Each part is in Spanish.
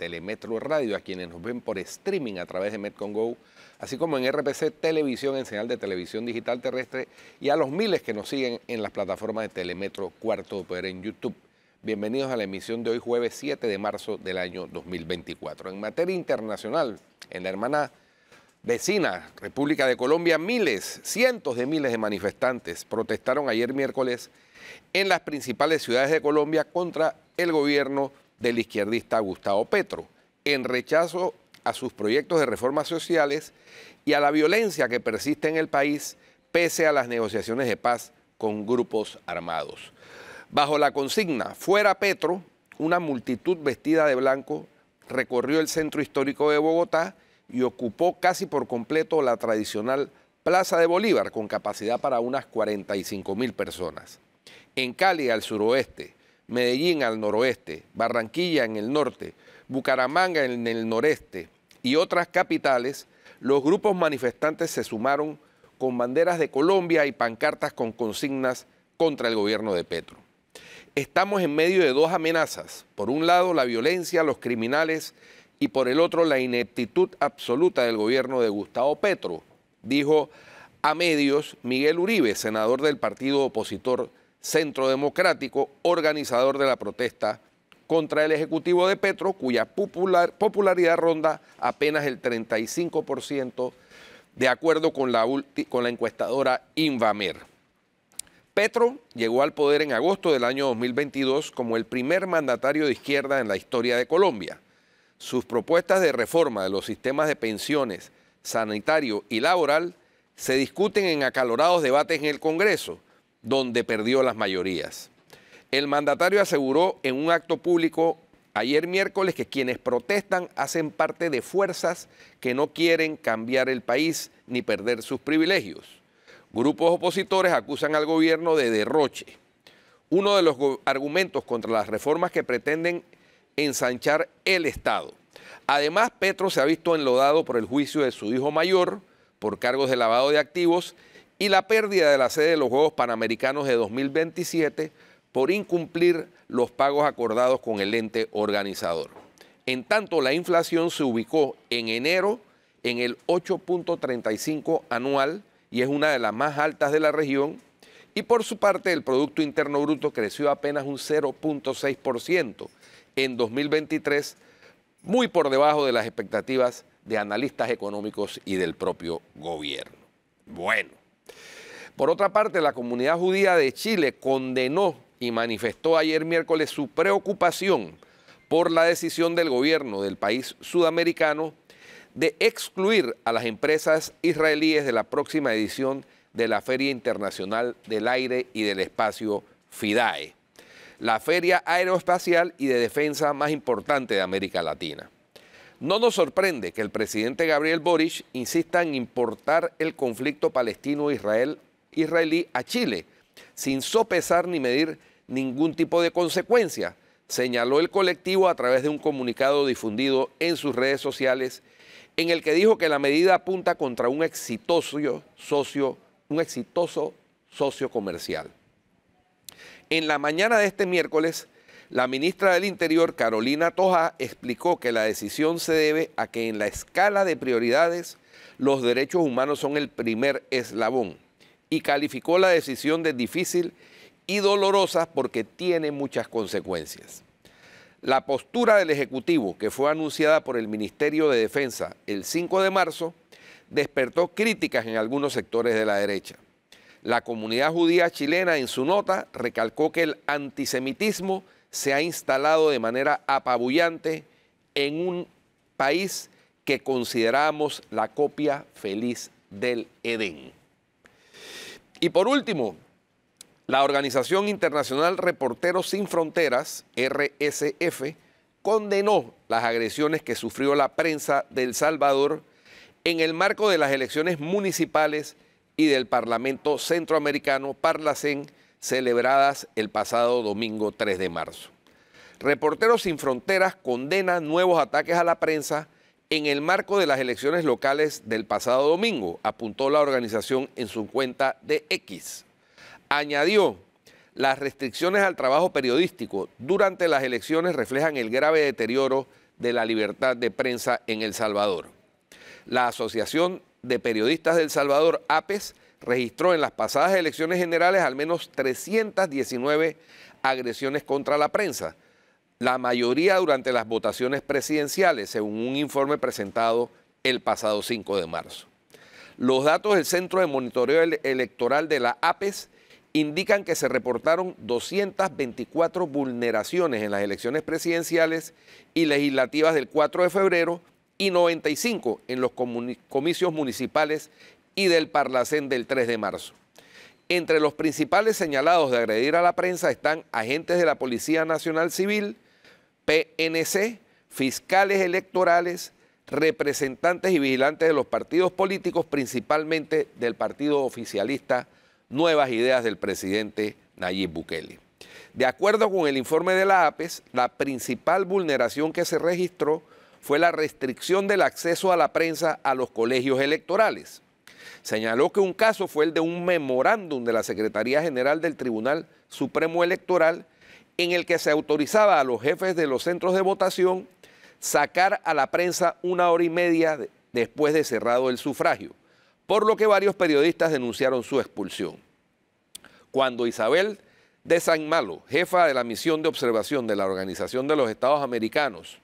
Telemetro Radio, a quienes nos ven por streaming a través de Metcon Go, así como en RPC Televisión, en señal de televisión digital terrestre, y a los miles que nos siguen en las plataformas de Telemetro Cuarto de Poder en YouTube. Bienvenidos a la emisión de hoy jueves 7 de marzo del año 2024. En materia internacional, en la hermana vecina, República de Colombia, miles, cientos de miles de manifestantes protestaron ayer miércoles en las principales ciudades de Colombia contra el gobierno del izquierdista Gustavo Petro, en rechazo a sus proyectos de reformas sociales y a la violencia que persiste en el país pese a las negociaciones de paz con grupos armados. Bajo la consigna Fuera Petro, una multitud vestida de blanco recorrió el centro histórico de Bogotá y ocupó casi por completo la tradicional Plaza de Bolívar, con capacidad para unas 45 mil personas. En Cali, al suroeste, Medellín al noroeste, Barranquilla en el norte, Bucaramanga en el noreste y otras capitales, los grupos manifestantes se sumaron con banderas de Colombia y pancartas con consignas contra el gobierno de Petro. Estamos en medio de dos amenazas. Por un lado, la violencia, los criminales y por el otro, la ineptitud absoluta del gobierno de Gustavo Petro, dijo a medios Miguel Uribe, senador del partido opositor Centro Democrático, organizador de la protesta contra el Ejecutivo de Petro, cuya popularidad ronda apenas el 35%, de acuerdo con la, con la encuestadora Invamer. Petro llegó al poder en agosto del año 2022 como el primer mandatario de izquierda en la historia de Colombia. Sus propuestas de reforma de los sistemas de pensiones, sanitario y laboral se discuten en acalorados debates en el Congreso, donde perdió las mayorías. El mandatario aseguró en un acto público ayer miércoles que quienes protestan hacen parte de fuerzas que no quieren cambiar el país ni perder sus privilegios. Grupos opositores acusan al gobierno de derroche. Uno de los argumentos contra las reformas que pretenden ensanchar el Estado. Además, Petro se ha visto enlodado por el juicio de su hijo mayor por cargos de lavado de activos y la pérdida de la sede de los Juegos Panamericanos de 2027 por incumplir los pagos acordados con el ente organizador. En tanto, la inflación se ubicó en enero en el 8.35 anual y es una de las más altas de la región. Y por su parte, el Producto Interno Bruto creció apenas un 0.6% en 2023, muy por debajo de las expectativas de analistas económicos y del propio gobierno. Bueno, por otra parte, la comunidad judía de Chile condenó y manifestó ayer miércoles su preocupación por la decisión del gobierno del país sudamericano de excluir a las empresas israelíes de la próxima edición de la Feria Internacional del Aire y del Espacio FIDAE, la feria aeroespacial y de defensa más importante de América Latina. No nos sorprende que el presidente Gabriel Boric insista en importar el conflicto palestino-israelí a Chile, sin sopesar ni medir ningún tipo de consecuencia, señaló el colectivo a través de un comunicado difundido en sus redes sociales, en el que dijo que la medida apunta contra un exitoso socio, un exitoso socio comercial. En la mañana de este miércoles, la ministra del Interior, Carolina Toja, explicó que la decisión se debe a que en la escala de prioridades los derechos humanos son el primer eslabón y calificó la decisión de difícil y dolorosa porque tiene muchas consecuencias. La postura del Ejecutivo, que fue anunciada por el Ministerio de Defensa el 5 de marzo, despertó críticas en algunos sectores de la derecha. La comunidad judía chilena en su nota recalcó que el antisemitismo se ha instalado de manera apabullante en un país que consideramos la copia feliz del Edén. Y por último, la Organización Internacional Reporteros Sin Fronteras, RSF, condenó las agresiones que sufrió la prensa del Salvador en el marco de las elecciones municipales y del Parlamento Centroamericano Parlacén celebradas el pasado domingo 3 de marzo. Reporteros Sin Fronteras condena nuevos ataques a la prensa en el marco de las elecciones locales del pasado domingo, apuntó la organización en su cuenta de X. Añadió, las restricciones al trabajo periodístico durante las elecciones reflejan el grave deterioro de la libertad de prensa en El Salvador. La Asociación de Periodistas del Salvador, APES, registró en las pasadas elecciones generales al menos 319 agresiones contra la prensa, la mayoría durante las votaciones presidenciales, según un informe presentado el pasado 5 de marzo. Los datos del Centro de Monitoreo Electoral de la APES indican que se reportaron 224 vulneraciones en las elecciones presidenciales y legislativas del 4 de febrero y 95 en los comicios municipales y del Parlacén del 3 de marzo. Entre los principales señalados de agredir a la prensa están agentes de la Policía Nacional Civil, PNC, fiscales electorales, representantes y vigilantes de los partidos políticos, principalmente del partido oficialista Nuevas Ideas del presidente Nayib Bukele. De acuerdo con el informe de la APES, la principal vulneración que se registró fue la restricción del acceso a la prensa a los colegios electorales. Señaló que un caso fue el de un memorándum de la Secretaría General del Tribunal Supremo Electoral en el que se autorizaba a los jefes de los centros de votación sacar a la prensa una hora y media después de cerrado el sufragio, por lo que varios periodistas denunciaron su expulsión. Cuando Isabel de San Malo, jefa de la misión de observación de la Organización de los Estados Americanos,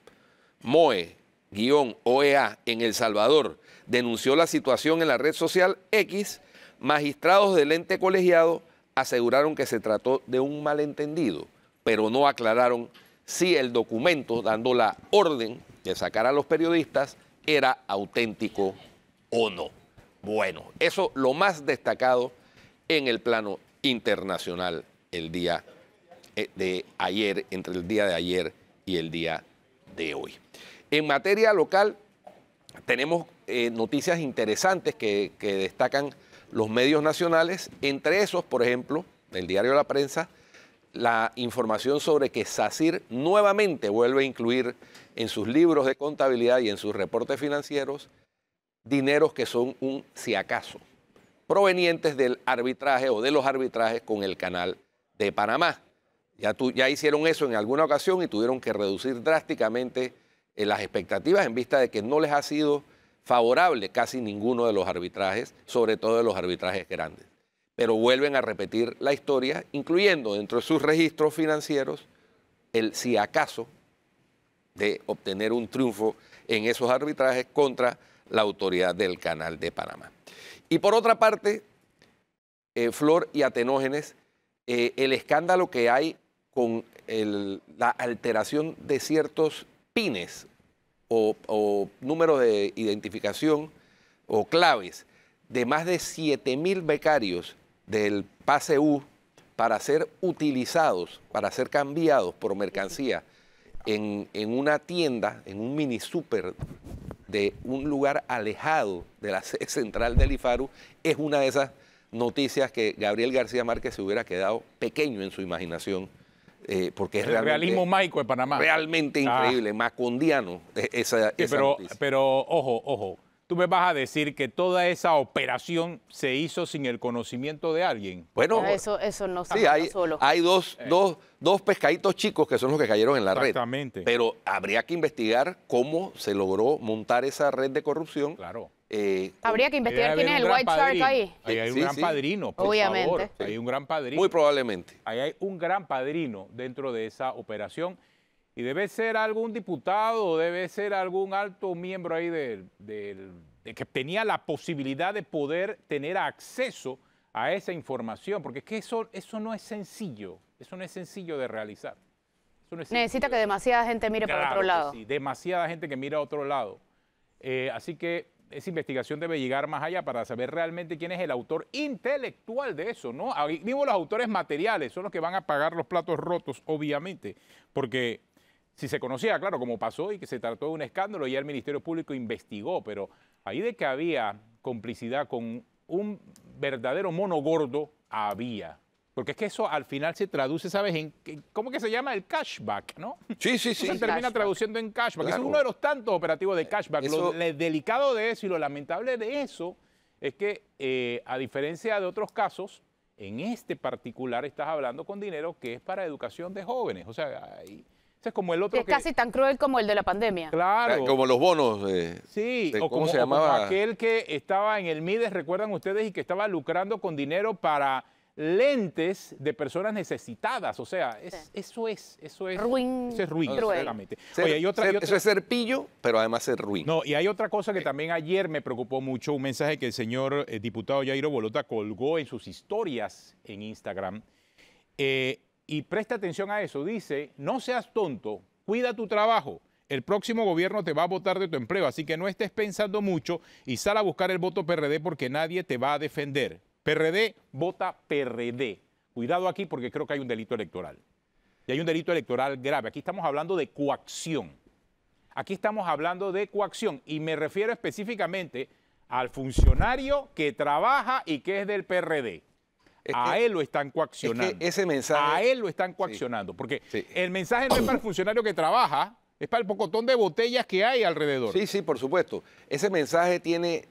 MOE-OEA en El Salvador, denunció la situación en la red social X, magistrados del ente colegiado aseguraron que se trató de un malentendido, pero no aclararon si el documento dando la orden de sacar a los periodistas era auténtico o no. Bueno, eso lo más destacado en el plano internacional el día eh, de ayer, entre el día de ayer y el día de hoy. En materia local, tenemos eh, noticias interesantes que, destacan los medios nacionales. Entre esos, por ejemplo, el diario La Prensa, la información sobre que SACIR nuevamente vuelve a incluir en sus libros de contabilidad y en sus reportes financieros dineros que son un si acaso, provenientes del arbitraje o de los arbitrajes con el canal de Panamá. Ya, hicieron eso en alguna ocasión y tuvieron que reducir drásticamente eh, las expectativas en vista de que no les ha sido favorable casi ninguno de los arbitrajes, sobre todo de los arbitrajes grandes. Pero vuelven a repetir la historia, incluyendo dentro de sus registros financieros el si acaso de obtener un triunfo en esos arbitrajes contra la autoridad del Canal de Panamá. Y por otra parte, eh, Flor y Atenógenes, eh, el escándalo que hay con la alteración de ciertos pines o, número de identificación o claves de más de mil becarios del Paseu para ser utilizados, para ser cambiados por mercancía en, una tienda, en un mini super de un lugar alejado de la central del IFARU, es una de esas noticias que Gabriel García Márquez se hubiera quedado pequeño en su imaginación eh, porque es realismo mágico de Panamá. Realmente ah. increíble, macondiano. E-, esa, pero, pero ojo, ojo, tú me vas a decir que toda esa operación se hizo sin el conocimiento de alguien. Bueno, ah, eso, eso no se hay, Hay dos, eh. dos, dos, pescaditos chicos que son los que cayeron en la red. Exactamente. Pero habría que investigar cómo se logró montar esa red de corrupción. Claro. Eh, Habría que investigar quién es el White Shark ahí. hay un gran padrino, Obviamente. Hay un gran padrino. Muy probablemente. Ahí hay un gran padrino dentro de esa operación. Y debe ser algún diputado, debe ser algún alto miembro ahí de, que tenía la posibilidad de poder tener acceso a esa información, porque es que eso, no es sencillo, eso no es sencillo de realizar. Necesita que demasiada gente mire por otro lado. Sí, demasiada gente que mira a otro lado. Eh, así que esa investigación debe llegar más allá para saber realmente quién es el autor intelectual de eso, ¿no? Ahí los autores materiales son los que van a pagar los platos rotos, obviamente, porque si se conocía, claro, como pasó y que se trató de un escándalo, ya el Ministerio Público investigó, pero ahí de que había complicidad con un verdadero mono gordo, había. Porque es que eso al final se traduce, ¿sabes? En, ¿Cómo que se llama? El cashback, ¿no? Sí, sí, sí. se termina traduciendo en cashback. es uno de los tantos operativos de cashback. Lo, delicado de eso y lo lamentable de eso es que, eh, a diferencia de otros casos, en este particular estás hablando con dinero que es para educación de jóvenes. O sea, hay, es como el otro. Es casi tan cruel como el de la pandemia. Claro. Ah, como los bonos. sí, o, como, se llamaba? aquel que estaba en el Mides, recuerdan ustedes, y que estaba lucrando con dinero para lentes de personas necesitadas. O sea, eso es, eso es. Ruin. Eso es ruin, Eso es pero además es ruin. No, y hay otra cosa que eh. también ayer me preocupó mucho, un mensaje que el señor eh, diputado Jairo Bolota colgó en sus historias en Instagram. Eh, y presta atención a eso. Dice, no seas tonto, cuida tu trabajo. El próximo gobierno te va a votar de tu empleo, así que no estés pensando mucho y sal a buscar el voto PRD porque nadie te va a defender. PRD vota PRD. Cuidado aquí porque creo que hay un delito electoral. Y hay un delito electoral grave. Aquí estamos hablando de coacción. Aquí estamos hablando de coacción y me refiero específicamente al funcionario que trabaja y que es del PRD. a él lo están coaccionando. ese mensaje. A él lo están coaccionando. porque el mensaje no es para el funcionario que trabaja, es para el pocotón de botellas que hay alrededor. Sí, sí, por supuesto. Ese mensaje tiene,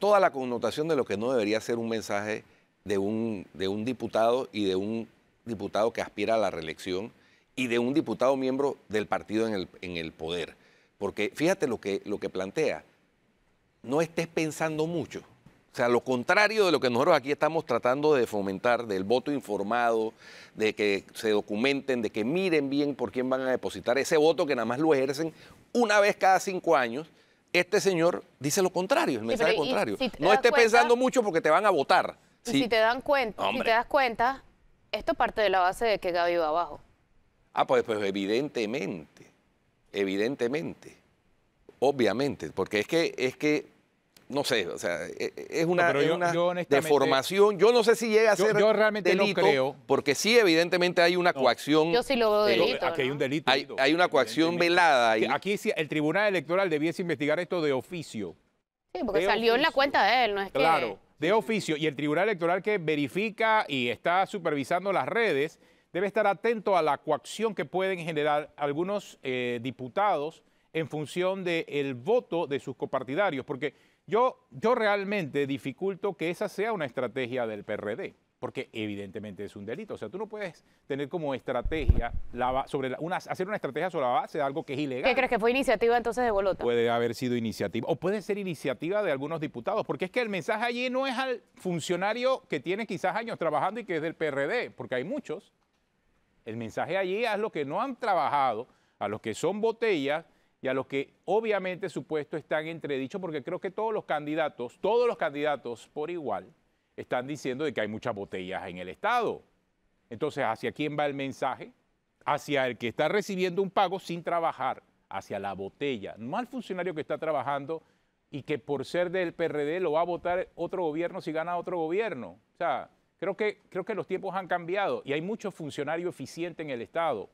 toda la connotación de lo que no debería ser un mensaje de un, de un diputado y de un diputado que aspira a la reelección y de un diputado miembro del partido en el, en el poder. Porque fíjate lo que, lo que plantea, no estés pensando mucho. O sea, lo contrario de lo que nosotros aquí estamos tratando de fomentar, del voto informado, de que se documenten, de que miren bien por quién van a depositar ese voto que nada más lo ejercen una vez cada cinco años, este señor dice lo contrario, el mensaje contrario. no esté pensando mucho porque te van a votar. Y si te dan cuenta, si te das cuenta, esto parte de la base de que Gaby va abajo. Ah, pues, pues evidentemente, evidentemente, obviamente, porque es que, es que no sé, o sea, e, e, es una, deformación. Yo no sé si llega a ser yo, realmente no creo. porque sí, evidentemente hay una coacción. Yo sí lo veo delito. hay un delito. Hay, una coacción velada. Y... Aquí el Tribunal Electoral debiese investigar esto de oficio. Sí, porque salió en la cuenta de él, no es claro, de oficio. Y el Tribunal Electoral que verifica y está supervisando las redes debe estar atento a la coacción que pueden generar algunos eh, diputados en función del voto de sus copartidarios, porque yo, realmente dificulto que esa sea una estrategia del PRD, porque evidentemente es un delito. O sea, tú no puedes tener como estrategia, sobre una, hacer una estrategia sobre la base de algo que es ilegal. ¿Qué crees que fue iniciativa entonces de Bolota? Puede haber sido iniciativa, o puede ser iniciativa de algunos diputados, porque es que el mensaje allí no es al funcionario que tiene quizás años trabajando y que es del PRD, porque hay muchos. El mensaje allí es a los que no han trabajado, a los que son botellas y a los que obviamente supuesto están está entredicho, porque creo que todos los candidatos, todos los candidatos por igual, están diciendo de que hay muchas botellas en el Estado. Entonces, ¿hacia quién va el mensaje? Hacia el que está recibiendo un pago sin trabajar, hacia la botella, no al funcionario que está trabajando y que por ser del PRD lo va a votar otro gobierno si gana otro gobierno. O sea, creo que, creo que los tiempos han cambiado y hay muchos funcionarios eficientes en el Estado.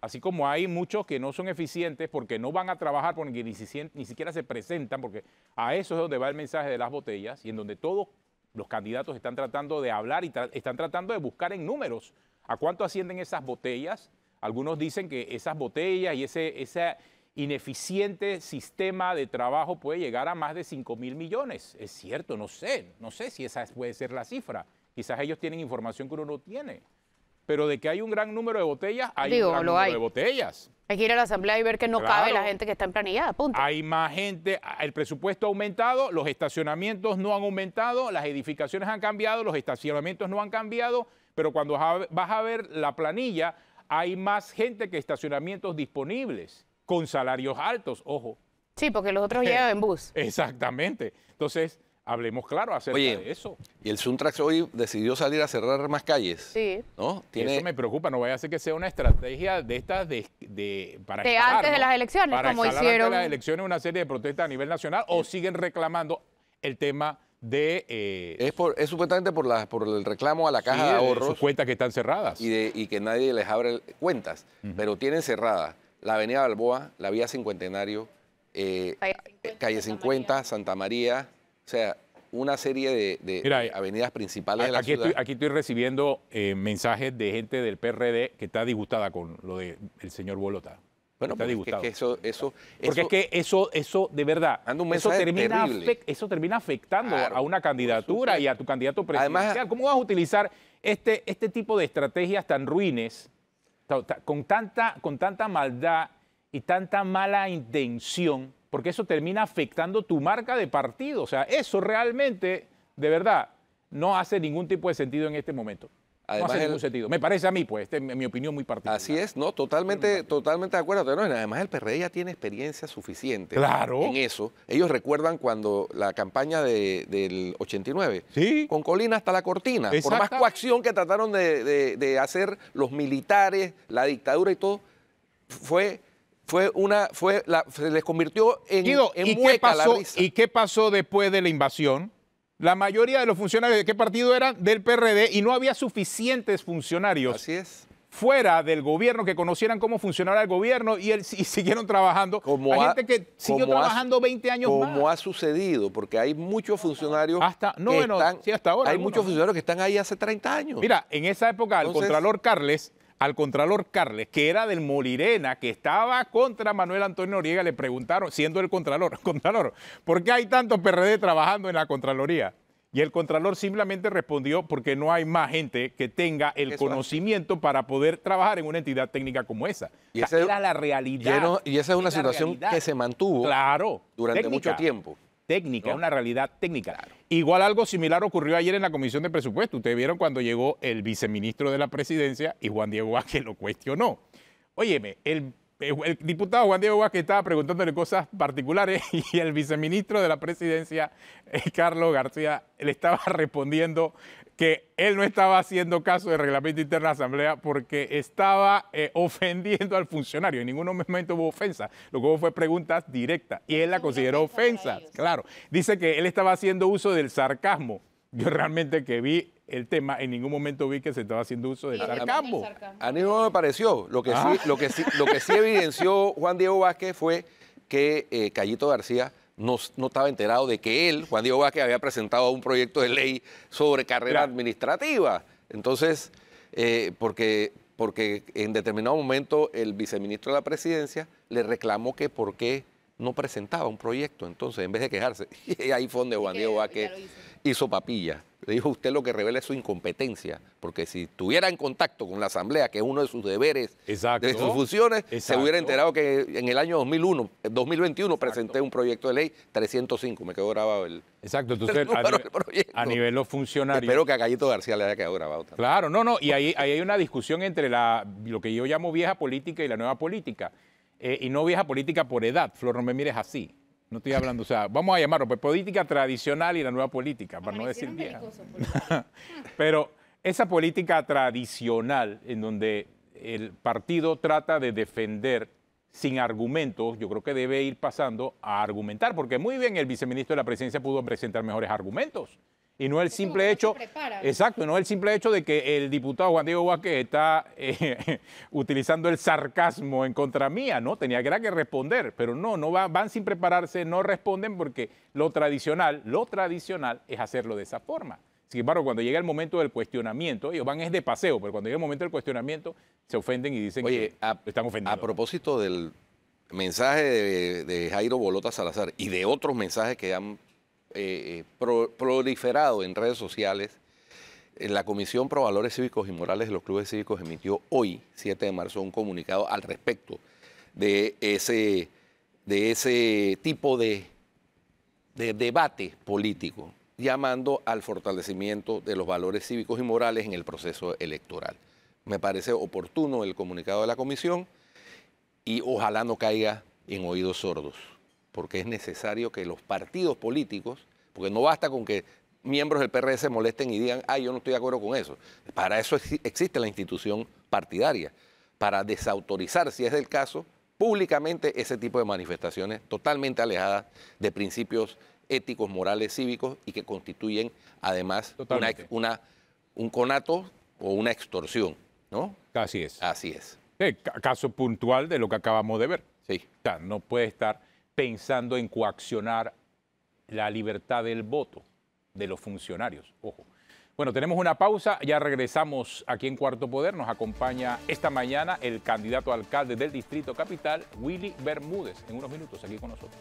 Así como hay muchos que no son eficientes porque no van a trabajar, porque ni, siquiera se presentan, porque a eso es donde va el mensaje de las botellas y en donde todos los candidatos están tratando de hablar y están tratando de buscar en números a cuánto ascienden esas botellas. Algunos dicen que esas botellas y ese, ese ineficiente sistema de trabajo puede llegar a más de 5 mil millones. Es cierto, no sé, no sé si esa puede ser la cifra. Quizás ellos tienen información que uno no tiene pero de que hay un gran número de botellas, hay un gran número de botellas. Hay que ir a la asamblea y ver que no cabe la gente que está en planillada, punto. Hay más gente, el presupuesto ha aumentado, los estacionamientos no han aumentado, las edificaciones han cambiado, los estacionamientos no han cambiado, pero cuando vas a ver la planilla, hay más gente que estacionamientos disponibles, con salarios altos, ojo. Sí, porque los otros llegan en bus. Exactamente. Entonces, Hablemos claro acerca de eso. Y el Suntrax hoy decidió salir a cerrar más calles. Sí. ¿no? Eso me preocupa, no vaya a ser que sea una estrategia de estas de, de para antes de las elecciones, como hicieron. Antes de las elecciones una serie de protestas a nivel nacional o siguen reclamando el tema de... Eh, es, supuestamente por, por el reclamo a la caja de ahorros. Sus cuentas que están cerradas. Y, que nadie les abre cuentas, pero tienen cerradas la Avenida Balboa, la Vía Cincuentenario, eh, calle 50, eh, Santa María o sea, una serie de, eh, avenidas principales de la ciudad. Estoy, aquí estoy recibiendo eh, mensajes de gente del PRD que está disgustada con lo del señor Bolota. Bueno, está que eso, eso, porque es que eso, eso de verdad, un eso, termina eso termina afectando a una candidatura y a tu candidato presidencial. Además, ¿Cómo vas a utilizar este, este tipo de estrategias tan ruines, con tanta, con tanta maldad y tanta mala intención? porque eso termina afectando tu marca de partido. O sea, eso realmente, de verdad, no hace ningún tipo de sentido en este momento. Además, no hace ningún sentido. Me parece a mí, pues, en este mi opinión muy particular. Así es, no, totalmente, totalmente de acuerdo. además, el PRD ya tiene experiencia suficiente claro. en eso. Ellos recuerdan cuando la campaña del 89, con Colina hasta la cortina, por más coacción que trataron de hacer los militares, la dictadura y todo, fue fue una, fue la, se les convirtió en, Guido, ¿y qué pasó, ¿Y qué pasó después de la invasión? La mayoría de los funcionarios de qué partido eran? Del PRD y no había suficientes funcionarios. Así es. Fuera del gobierno, que conocieran cómo funcionaba el gobierno y, siguieron trabajando. Como hay gente que siguió trabajando 20 años como Como ha sucedido, porque hay muchos funcionarios. Hasta, no, hasta ahora. Hay muchos funcionarios que están ahí hace 30 años. Mira, en esa época, el Contralor Carles al Contralor Carles, que era del Molirena, que estaba contra Manuel Antonio Oriega, le preguntaron, siendo el Contralor, Contralor, ¿por qué hay tantos PRD trabajando en la Contraloría? Y el Contralor simplemente respondió porque no hay más gente que tenga el conocimiento para poder trabajar en una entidad técnica como esa. Y esa era la realidad. Y, esa es una situación que se mantuvo claro, durante mucho tiempo técnica, una realidad técnica. Igual algo similar ocurrió ayer en la Comisión de Presupuesto. Ustedes vieron cuando llegó el viceministro de la Presidencia y Juan Diego Vázquez lo cuestionó. Óyeme, el, el diputado Juan Diego Vázquez estaba preguntándole cosas particulares y el viceministro de la Presidencia, eh, Carlos García, le estaba respondiendo que él no estaba haciendo caso del reglamento interno de la Asamblea porque estaba eh, ofendiendo al funcionario. En ningún momento hubo ofensa. Lo que hubo fue preguntas directas y él la consideró ofensa. Claro. Dice que él estaba haciendo uso del sarcasmo. Yo realmente que vi el tema, en ningún momento vi que se estaba haciendo uso del sarcasmo. A mí no me pareció. Lo que, sí, ah. lo, que lo que sí evidenció Juan Diego Vázquez fue que eh, García no, estaba enterado de que él, Juan Diego Vázquez, había presentado un proyecto de ley sobre carrera administrativa. Entonces, eh, porque, porque en determinado momento el viceministro de la presidencia le reclamó que por qué no presentaba un proyecto. Entonces, en vez de quejarse, ahí fue donde Juan Diego Vázquez hizo papilla le dijo usted lo que revela es su incompetencia, porque si estuviera en contacto con la Asamblea, que es uno de sus deberes, de sus funciones, se hubiera enterado que en el año 2001, 2021 eh, presenté un proyecto de ley 305, me quedó grabado el... Exacto, entonces a, nivel, a, nivel, Espero que a Gallito García le haya quedado grabado. Claro, no, no, y ahí, hay una discusión entre la, lo que yo llamo vieja política y la nueva política, eh, y no vieja política por edad, Flor no me mires así, no estoy hablando, o sea, vamos a llamarlo pues, política tradicional y la nueva política, para no decir bien. Pero esa política tradicional en donde el partido trata de defender sin argumentos, yo creo que debe ir pasando a argumentar, porque muy bien el viceministro de la presidencia pudo presentar mejores argumentos y no el simple hecho. Exacto, no el simple hecho de que el diputado Juan Diego Vázquez está eh, utilizando el sarcasmo en contra mía, ¿no? Tenía que, que responder, pero no, no van sin prepararse, no responden porque lo tradicional, lo tradicional es hacerlo de esa forma. Sin embargo, cuando llega el momento del cuestionamiento, ellos van es de paseo, pero cuando llega el momento del cuestionamiento, se ofenden y dicen que a, están ofendidos. A propósito del mensaje de Jairo Bolota Salazar y de otros mensajes que han eh, eh, proliferado en redes sociales, eh, la Comisión Pro Valores Cívicos y Morales de los Clubes Cívicos emitió hoy, 7 de marzo, un comunicado al respecto de ese, de ese tipo de, de debate político, llamando al fortalecimiento de los valores cívicos y morales en el proceso electoral. Me parece oportuno el comunicado de la Comisión y ojalá no caiga en oídos sordos porque es necesario que los partidos políticos, porque no basta con que miembros del PRD se molesten y digan, ay, yo no estoy de acuerdo con eso. Para eso existe la institución partidaria, para desautorizar, si es el caso, públicamente ese tipo de manifestaciones totalmente alejadas de principios éticos, morales, cívicos y que constituyen además un conato o una extorsión, ¿no? Así es. Así es. Eh, caso puntual de lo que acabamos de ver. Sí. no puede estar pensando en coaccionar la libertad del voto de los funcionarios. Ojo. Bueno, tenemos una pausa, ya regresamos aquí en Cuarto Poder. Nos acompaña esta mañana el candidato alcalde del Distrito Capital, Willy Bermúdez, en unos minutos aquí con nosotros.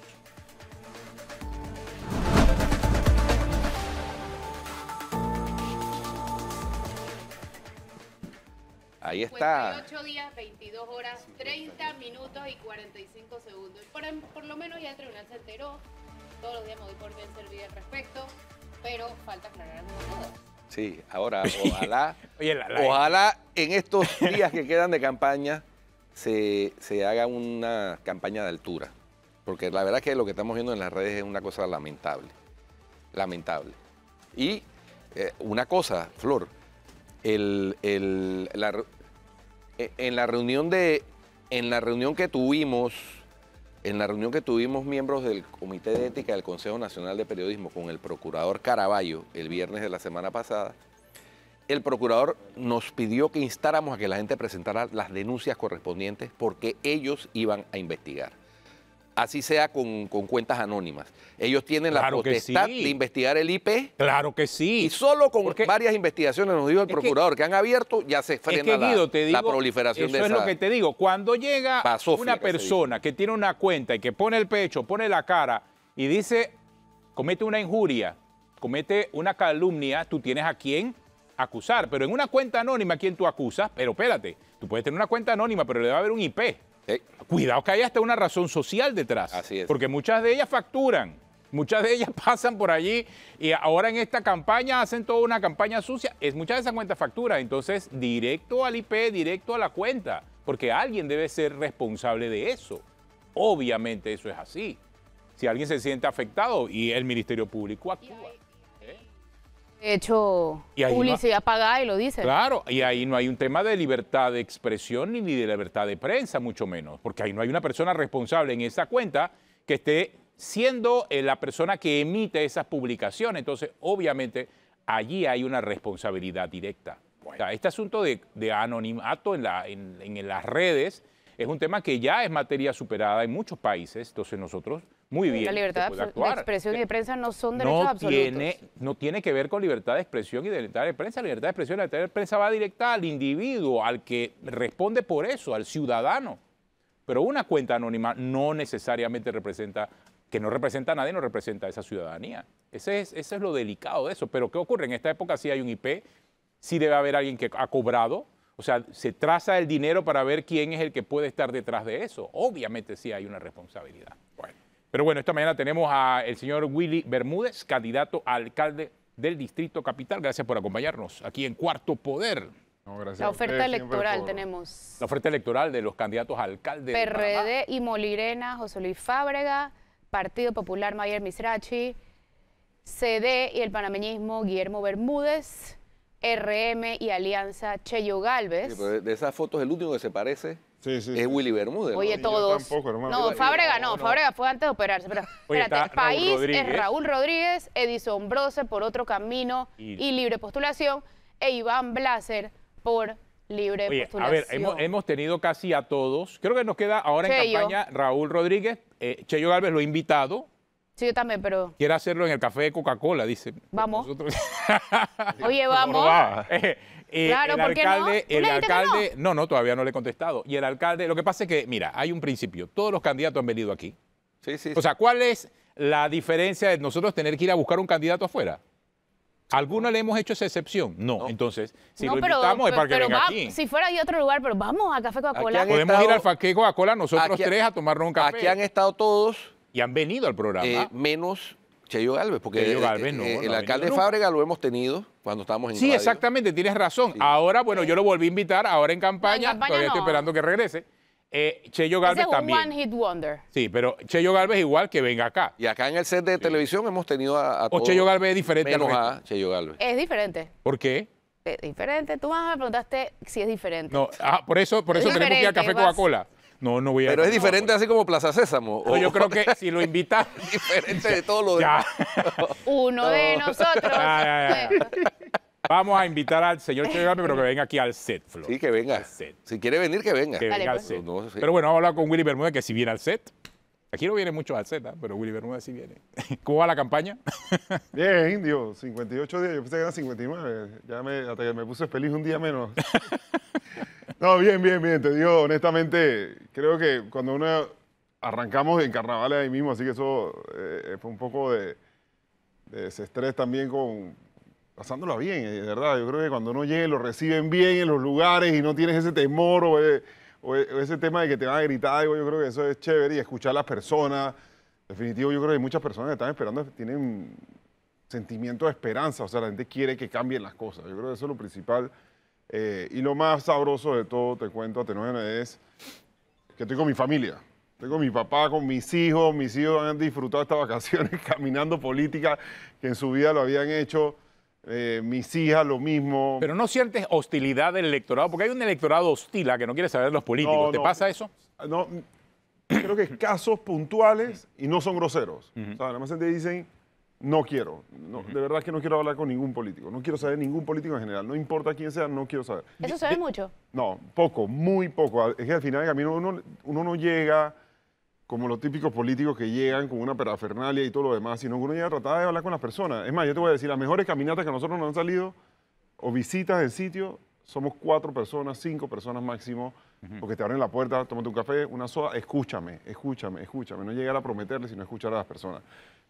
Ahí está. 28 días, 22 horas, 30 minutos y 45 segundos. Por, lo menos ya el tribunal se enteró. Todos los días me voy por bien servida al respecto, pero falta aclarar mi Sí, ahora ojalá, ojalá en estos días que quedan de campaña se, se haga una campaña de altura, porque la verdad es que lo que estamos viendo en las redes es una cosa lamentable, lamentable. Y eh, una cosa, Flor, el, el, eh, en la reunión que tuvimos, en la reunión que tuvimos miembros del Comité de Ética del Consejo Nacional de Periodismo con el procurador Caraballo el viernes de la semana pasada, el procurador nos pidió que instáramos a que la gente presentara las denuncias correspondientes porque ellos iban a investigar así sea con, cuentas anónimas. Ellos tienen la potestad de investigar el IP. Claro que sí. Y solo con varias investigaciones, nos dijo el procurador, que, han abierto, ya se frena la, proliferación de Eso es lo que te digo. Cuando llega una persona que tiene una cuenta y que pone el pecho, pone la cara y dice, comete una injuria, comete una calumnia, tú tienes a quién acusar. Pero en una cuenta anónima, ¿quién tú acusas? Pero espérate, tú puedes tener una cuenta anónima, pero le va a haber un IP. Sí. Cuidado que hay hasta una razón social detrás. Así es. Porque muchas de ellas facturan. Muchas de ellas pasan por allí y ahora en esta campaña hacen toda una campaña sucia. Es muchas de esas cuentas factura, entonces directo al IP, directo a la cuenta, porque alguien debe ser responsable de eso. Obviamente eso es así. Si alguien se siente afectado y el Ministerio Público actúa. De hecho, publicidad pagada y lo dice. Claro, y ahí no hay un tema de libertad de expresión ni de libertad de prensa, mucho menos, porque ahí no hay una persona responsable en esa cuenta que esté siendo eh, la persona que emite esas publicaciones. Entonces, obviamente, allí hay una responsabilidad directa. este asunto de, anonimato en las redes es un tema que ya es materia superada en muchos países, entonces nosotros muy eh, bien. La libertad de expresión y de prensa no son derechos no absolutos. Tiene, no tiene que ver con libertad de expresión y de libertad de prensa. La libertad de expresión y libertad de prensa va directa al individuo, al que responde por eso, al ciudadano. Pero una cuenta anónima no necesariamente representa, que no representa a nadie, no representa a esa ciudadanía. Ese es, ese es lo delicado de eso. Pero ¿qué ocurre? En esta época sí hay un IP, sí debe haber alguien que ha cobrado, o sea, se traza el dinero para ver quién es el que puede estar detrás de eso. Obviamente sí hay una responsabilidad. Bueno. Pero bueno, esta mañana tenemos al señor Willy Bermúdez, candidato a alcalde del Distrito Capital. Gracias por acompañarnos aquí en Cuarto Poder. la oferta electoral tenemos. La oferta electoral de los candidatos a alcalde. PRD y Molirena, José Luis Fábrega, Partido Popular Mayer Misrachi, CD y el panameñismo Guillermo Bermúdez, RM y Alianza Cheyo Galvez. Pues, de esas fotos, el último que se parece es Willy Bermúdez. Oye, todos. no, Fábrega no, Fábrega fue antes de operarse. Pero, Oye, espérate, País es Raúl Rodríguez, Edison Brose por otro camino y, libre postulación, e Iván Blaser por libre postulación. A ver, hemos, tenido casi a todos. Creo que nos queda ahora en campaña Raúl Rodríguez. Eh, Cheyo Galvez lo ha invitado. Sí, yo también, pero. Quiere hacerlo en el café de Coca-Cola, dice. Vamos. Oye, vamos. Eh, eh, el alcalde, no? el alcalde, no? no, todavía no le he contestado. Y el alcalde, lo que pasa es que, mira, hay un principio. Todos los candidatos han venido aquí. Sí, sí. O sea, ¿cuál es la diferencia de nosotros tener que ir a buscar un candidato afuera? ¿Alguna le hemos hecho esa excepción? No. Entonces, si lo es para que venga aquí. Si fuera de otro lugar, pero vamos a Café Coca-Cola. Podemos ir al Café Coca-Cola nosotros tres a tomarnos un café. Aquí han estado todos. Y han venido al programa. Eh, menos Cheyo Galvez, porque el eh, eh, eh, alcalde Fábrega lo hemos tenido cuando estábamos en Sí, exactamente, tienes razón. Ahora, bueno, yo lo volví a invitar, ahora en campaña, todavía estoy esperando que regrese. Eh, Cheyo Galvez Ese es también. One hit wonder. Sí, pero Cheyo Galvez igual que venga acá. Y acá en el set de televisión hemos tenido a, O Galvez es diferente a Cheyo Galvez. Es diferente. ¿Por qué? Es diferente. Tú más me preguntaste si es diferente. No, ah, por eso, por eso tenemos que ir a Café Coca-Cola. No, no voy a. Pero es pues. diferente así como Plaza Sésamo. o... yo creo que si lo invitan. diferente de todo lo demás. Uno de nosotros. Vamos a invitar al señor Chevy pero que venga aquí al set, Flor. Sí, que venga. Si quiere venir, que venga. Que venga al pues. set. Pero bueno, vamos a hablar con Willy Bermúdez, que si viene al set. Aquí no viene mucho al set, ¿ah? pero Willy Bermúdez sí viene. ¿Cómo va la campaña? Bien, indio. 58 días. Yo pensé que eran 59. Ya me, hasta que me puse feliz un día menos. No, bien, bien, bien. Te digo, honestamente, creo que cuando uno arrancamos en carnaval ahí mismo, así que eso eh, eh, fue un poco de, ese estrés también con pasándola bien, eh, de verdad. Yo creo que cuando uno llega lo reciben bien en los lugares y no tienes ese temor o, ese tema de que te van a gritar algo, yo creo que eso es chévere y escuchar a las personas. Definitivo, yo creo que muchas personas que están esperando, tienen sentimiento de esperanza, o sea, la gente quiere que cambien las cosas. Yo creo que eso es lo principal. Eh, y lo más sabroso de todo, te cuento, es que estoy con mi familia. tengo mi papá, con mis hijos. Mis hijos han disfrutado estas vacaciones caminando política, que en su vida lo habían hecho. Eh, mis hijas lo mismo. Pero no sientes hostilidad del electorado, porque hay un electorado hostil a ¿ah? que no quiere saber los políticos. ¿Te pasa eso? No, creo que es casos puntuales y no son groseros. nada más te dicen, no quiero, no, de verdad que no quiero hablar con ningún político, no quiero saber ningún político en general, no importa quién sea, no quiero saber. ¿Eso sabe mucho? No, poco, muy poco. Es que al final del camino uno, no llega como los típicos políticos que llegan con una parafernalia y todo lo demás, sino que uno llega a de hablar con las personas. Es más, yo te voy a decir, las mejores caminatas que nosotros nos han salido o visitas del sitio, somos cuatro personas, cinco personas máximo, porque te abren la puerta, tómate un café, una soda, escúchame, escúchame, escúchame. No llegar a prometerle, sino escuchar a las personas.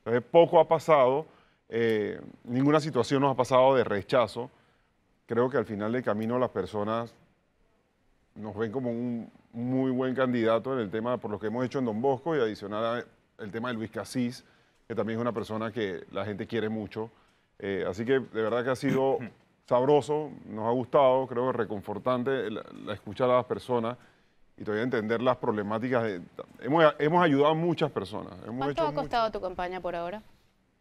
Entonces, poco ha pasado, eh, ninguna situación nos ha pasado de rechazo. Creo que al final del camino las personas nos ven como un muy buen candidato en el tema por lo que hemos hecho en Don Bosco y adicional el tema de Luis Casís, que también es una persona que la gente quiere mucho. Eh, así que de verdad que ha sido sabroso, nos ha gustado, creo que reconfortante la, escuchar a las personas y todavía entender las problemáticas. hemos, hemos, ayudado a muchas personas. ¿Cuánto ha costado tu campaña por ahora?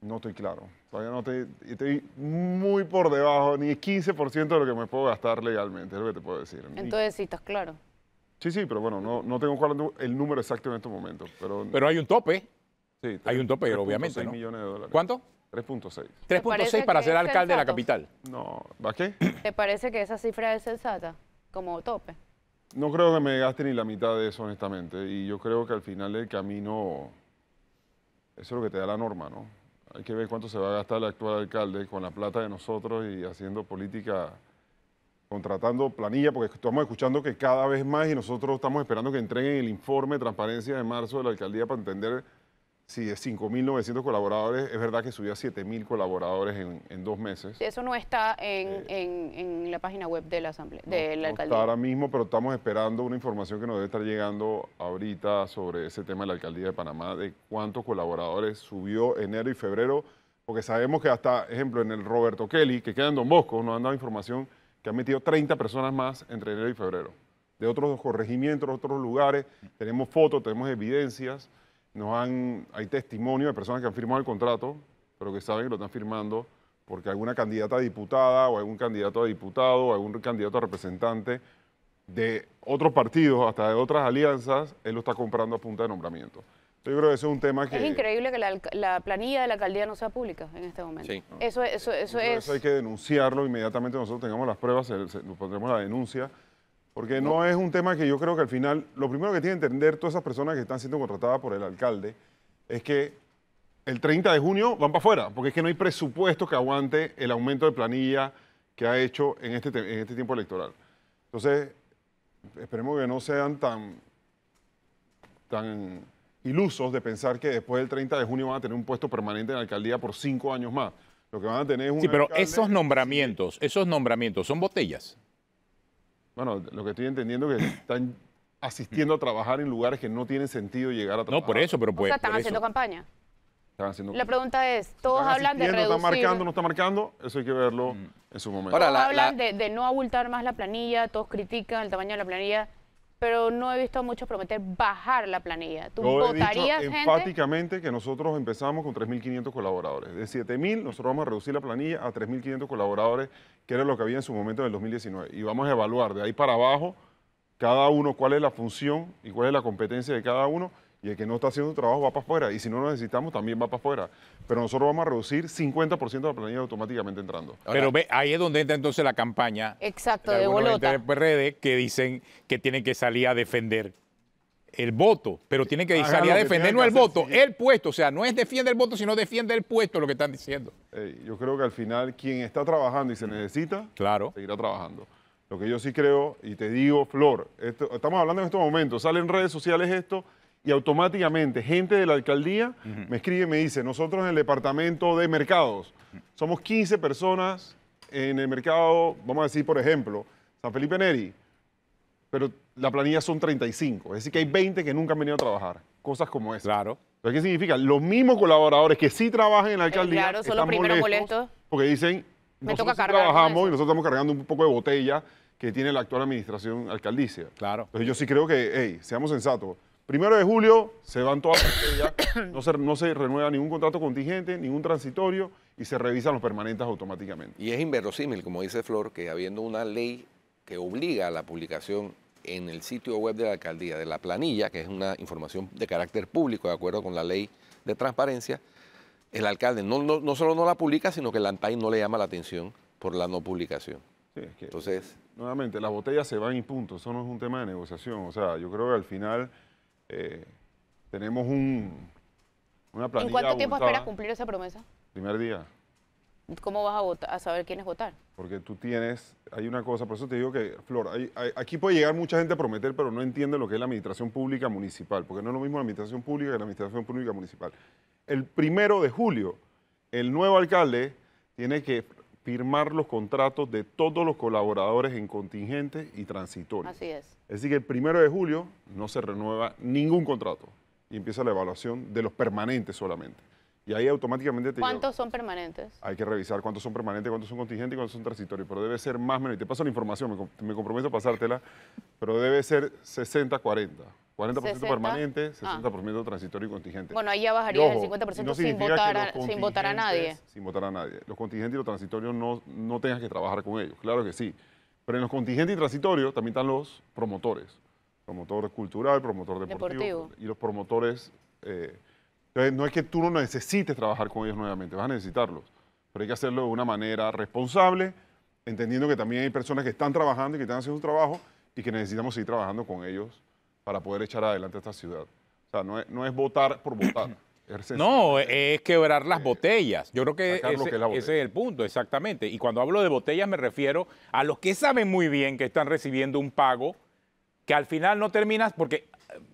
No estoy claro. Todavía no estoy muy por debajo, ni 15% de lo que me puedo gastar legalmente, es lo que te puedo decir. Entonces, sí, estás claro. Sí, sí, pero bueno, no, no tengo el número exacto en estos momentos. Pero, pero hay un tope. Sí, hay un tope, obviamente. ¿Cuánto? 3.6. 3.6 para ser alcalde de la capital. No, ¿va qué? ¿Te parece que esa cifra es sensata? Como tope. No creo que me gaste ni la mitad de eso, honestamente. Y yo creo que al final del camino, eso es lo que te da la norma, ¿no? Hay que ver cuánto se va a gastar el actual alcalde con la plata de nosotros y haciendo política, contratando planilla, porque estamos escuchando que cada vez más y nosotros estamos esperando que entreguen el informe de transparencia de marzo de la alcaldía para entender Sí, de 5.900 colaboradores, es verdad que subió a 7.000 colaboradores en, dos meses. Eso no está eh, en, la página web de la Asamblea, de la alcaldía. Está ahora mismo, pero estamos esperando una información que nos debe estar llegando ahorita sobre ese tema de la alcaldía de Panamá, de cuántos colaboradores subió enero y febrero, porque sabemos que hasta, ejemplo, en el Roberto Kelly, que queda en Don Bosco, nos han dado información que han metido 30 personas más entre enero y febrero, de otros corregimientos, otros lugares, tenemos fotos, tenemos evidencias. Nos hay testimonio de personas que han firmado el contrato, pero que saben que lo están firmando porque alguna candidata a diputada o algún candidato a diputado o algún candidato a representante de otros partidos, hasta de otras alianzas, él lo está comprando a punta de nombramiento. Yo creo que es un tema que... Es increíble que la, planilla de la alcaldía no sea pública en este momento. Eso, eso, hay que denunciarlo inmediatamente. Nosotros tengamos las pruebas, nos pondremos la denuncia porque no es un tema que yo creo que al final, lo primero que tienen que entender todas esas personas que están siendo contratadas por el alcalde es que el 30 de junio van para afuera, porque es que no hay presupuesto que aguante el aumento de planilla que ha hecho en este, en este tiempo electoral. Entonces, esperemos que no sean tan, tan ilusos de pensar que después del 30 de junio van a tener un puesto permanente en la alcaldía por cinco años más. Lo que van a tener es un. Sí, pero esos nombramientos, esos nombramientos son botellas. Bueno, lo que estoy entendiendo es que están asistiendo a trabajar en lugares que no tienen sentido llegar a trabajar. No, por eso, pero pues. O están haciendo campaña. la pregunta es, todos hablan de reducir... ¿Está marcando, no está marcando? Eso hay que verlo mm. en su momento. hablan De, de, no abultar más la planilla, todos critican el tamaño de la planilla pero no he visto a muchos prometer bajar la planilla. ¿Tú votarías enfáticamente que nosotros empezamos con 3.500 colaboradores. De 7.000 nosotros vamos a reducir la planilla a 3.500 colaboradores, que era lo que había en su momento en el 2019. Y vamos a evaluar de ahí para abajo cada uno cuál es la función y cuál es la competencia de cada uno y el que no está haciendo un trabajo va para afuera. Y si no lo necesitamos, también va para afuera. Pero nosotros vamos a reducir 50% de la planilla automáticamente entrando. Pero ahí es donde entra entonces la campaña. Exacto, de, bolota. De que dicen que tienen que salir a defender el voto, pero tienen que salir a defender no el voto, el puesto. O sea, no es defiende el voto, sino defiende el puesto, lo que están diciendo. yo creo que al final quien está trabajando y se necesita, claro. seguirá trabajando. Lo que yo sí creo, y te digo, Flor, estamos hablando en estos momentos, salen redes sociales esto, y automáticamente gente de la alcaldía me escribe y me dice, nosotros en el departamento de mercados somos 15 personas en el mercado, vamos a decir, por ejemplo, San Felipe Neri, pero la planilla son 35, es decir que hay 20 que nunca han venido a trabajar, cosas como esas. Claro. ¿Qué significa? Los mismos colaboradores que sí trabajan en la alcaldía. claro, son los primeros molestos, Porque dicen, nosotros trabajamos y nosotros estamos cargando un poco de botella que tiene la actual administración alcaldicia. Claro. Entonces yo sí creo que, hey, seamos sensatos. Primero de julio se van todas las no se, no se renueva ningún contrato contingente, ningún transitorio y se revisan los permanentes automáticamente. Y es inverosímil, como dice Flor, que habiendo una ley que obliga a la publicación en el sitio web de la alcaldía de la planilla, que es una información de carácter público de acuerdo con la ley de transparencia, el alcalde no, solo no la publica, sino que el ANTAI no le llama la atención por la no publicación. Entonces, nuevamente, las botellas se van y punto, eso no es un tema de negociación, o sea, yo creo que al final eh, tenemos un, una planilla. ¿En cuánto tiempo esperas cumplir esa promesa? Primer día. ¿Cómo vas a, votar, a saber es votar? Porque tú tienes, hay una cosa, por eso te digo que, Flor, aquí puede llegar mucha gente a prometer, pero no entiende lo que es la administración pública municipal, porque no es lo mismo la administración pública que la administración pública municipal. El primero de julio, el nuevo alcalde tiene que firmar los contratos de todos los colaboradores en contingente y transitorio. Así es. Es decir, que el primero de julio no se renueva ningún contrato y empieza la evaluación de los permanentes solamente. Y ahí automáticamente te ¿Cuántos son permanentes? Hay que revisar cuántos son permanentes, cuántos son contingentes y cuántos son transitorios, pero debe ser más o menos, y te paso la información, me comprometo a pasártela, pero debe ser 60-40. 40% permanente, 60% ah. transitorio y contingente. Bueno, ahí ya bajaría el 50% sin, votar a, nadie. Sin votar a nadie. Los contingentes y los transitorios no, no tengas que trabajar con ellos, claro que sí. Pero en los contingentes y transitorios también están los promotores. Promotor cultural, promotor deportivo. Y los promotores... Eh, entonces no es que tú no necesites trabajar con ellos nuevamente, vas a necesitarlos. Pero hay que hacerlo de una manera responsable, entendiendo que también hay personas que están trabajando y que están haciendo un trabajo y que necesitamos seguir trabajando con ellos para poder echar adelante esta ciudad. O sea, no es, no es votar por votar. no, es quebrar las eh, botellas. Yo creo que, ese, es el punto, exactamente. Y cuando hablo de botellas me refiero a los que saben muy bien que están recibiendo un pago que al final no terminas, porque